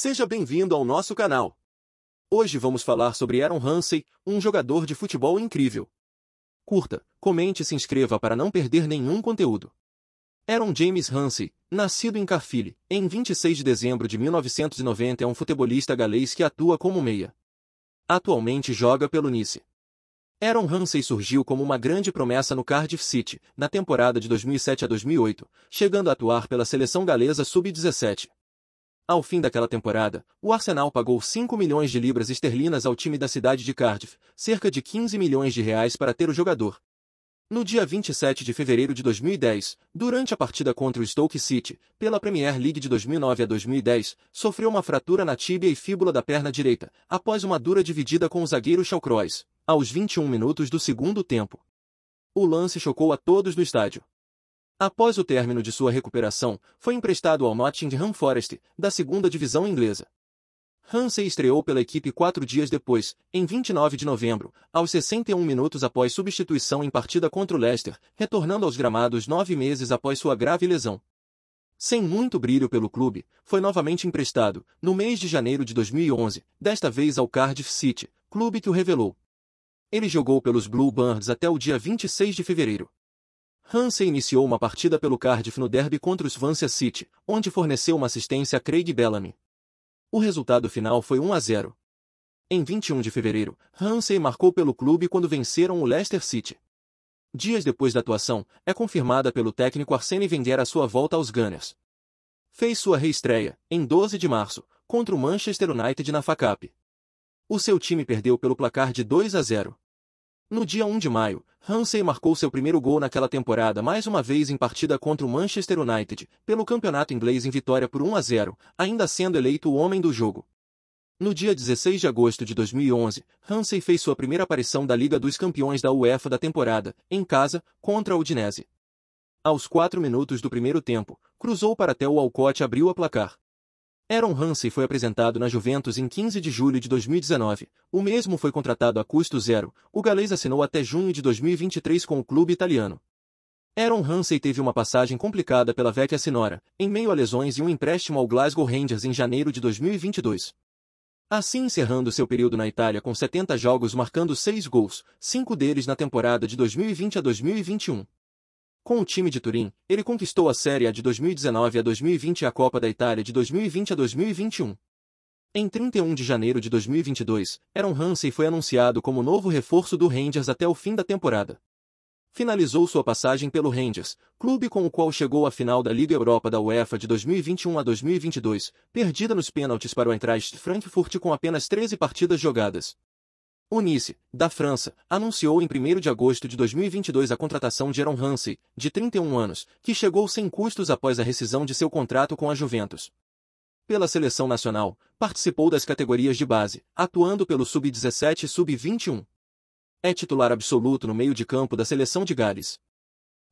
Seja bem-vindo ao nosso canal. Hoje vamos falar sobre Aaron Ramsey, um jogador de futebol incrível. Curta, comente e se inscreva para não perder nenhum conteúdo. Aaron James Ramsey, nascido em Carfile, em 26 de dezembro de 1990 é um futebolista galês que atua como meia. Atualmente joga pelo Nice. Aaron Ramsey surgiu como uma grande promessa no Cardiff City, na temporada de 2007 a 2008, chegando a atuar pela seleção galesa sub-17. Ao fim daquela temporada, o Arsenal pagou 5 milhões de libras esterlinas ao time da cidade de Cardiff, cerca de 15 milhões de reais para ter o jogador. No dia 27 de fevereiro de 2010, durante a partida contra o Stoke City, pela Premier League de 2009 a 2010, sofreu uma fratura na tíbia e fíbula da perna direita, após uma dura dividida com o zagueiro Shawcross, aos 21 minutos do segundo tempo. O lance chocou a todos no estádio. Após o término de sua recuperação, foi emprestado ao Nottingham Forest, da segunda divisão inglesa. Hansen estreou pela equipe quatro dias depois, em 29 de novembro, aos 61 minutos após substituição em partida contra o Leicester, retornando aos gramados nove meses após sua grave lesão. Sem muito brilho pelo clube, foi novamente emprestado, no mês de janeiro de 2011, desta vez ao Cardiff City, clube que o revelou. Ele jogou pelos Bluebirds até o dia 26 de fevereiro. Hansen iniciou uma partida pelo Cardiff no derby contra o Swansea City, onde forneceu uma assistência a Craig Bellamy. O resultado final foi 1 a 0. Em 21 de fevereiro, Hansen marcou pelo clube quando venceram o Leicester City. Dias depois da atuação, é confirmada pelo técnico Arsene Wenger a sua volta aos Gunners. Fez sua reestreia, em 12 de março, contra o Manchester United na FA Cup. O seu time perdeu pelo placar de 2 a 0. No dia 1 de maio, Ramsey marcou seu primeiro gol naquela temporada mais uma vez em partida contra o Manchester United, pelo campeonato inglês em vitória por 1 a 0, ainda sendo eleito o homem do jogo. No dia 16 de agosto de 2011, Ramsey fez sua primeira aparição da Liga dos Campeões da UEFA da temporada, em casa, contra o Udinese. Aos 4 minutos do primeiro tempo, cruzou para até o Alcott abriu a placar. Aaron Ramsey foi apresentado na Juventus em 15 de julho de 2019. O mesmo foi contratado a custo zero. O galês assinou até junho de 2023 com o clube italiano. Aaron Ramsey teve uma passagem complicada pela Vecchia Sinora, em meio a lesões e um empréstimo ao Glasgow Rangers em janeiro de 2022. Assim encerrando seu período na Itália com 70 jogos marcando 6 gols, 5 deles na temporada de 2020 a 2021. Com o time de Turim, ele conquistou a Série A de 2019 a 2020 e a Copa da Itália de 2020 a 2021. Em 31 de janeiro de 2022, Aaron Ramsey foi anunciado como novo reforço do Rangers até o fim da temporada. Finalizou sua passagem pelo Rangers, clube com o qual chegou à final da Liga Europa da UEFA de 2021 a 2022, perdida nos pênaltis para o Eintracht Frankfurt com apenas 13 partidas jogadas. Unice, da França, anunciou em 1 de agosto de 2022 a contratação de Aaron Ramsey, de 31 anos, que chegou sem custos após a rescisão de seu contrato com a Juventus. Pela seleção nacional, participou das categorias de base, atuando pelo Sub-17 e Sub-21. É titular absoluto no meio de campo da seleção de Gales.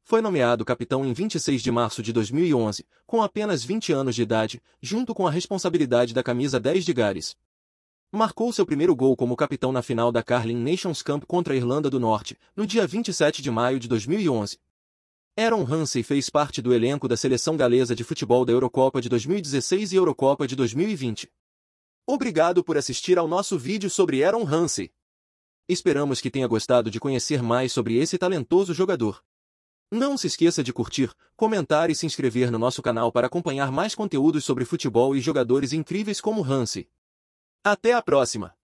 Foi nomeado capitão em 26 de março de 2011, com apenas 20 anos de idade, junto com a responsabilidade da camisa 10 de Gales. Marcou seu primeiro gol como capitão na final da Carling Nations Cup contra a Irlanda do Norte, no dia 27 de maio de 2011. Aaron Ramsey fez parte do elenco da seleção galesa de futebol da Eurocopa de 2016 e Eurocopa de 2020. Obrigado por assistir ao nosso vídeo sobre Aaron Ramsey. Esperamos que tenha gostado de conhecer mais sobre esse talentoso jogador. Não se esqueça de curtir, comentar e se inscrever no nosso canal para acompanhar mais conteúdos sobre futebol e jogadores incríveis como Hansi. Até a próxima!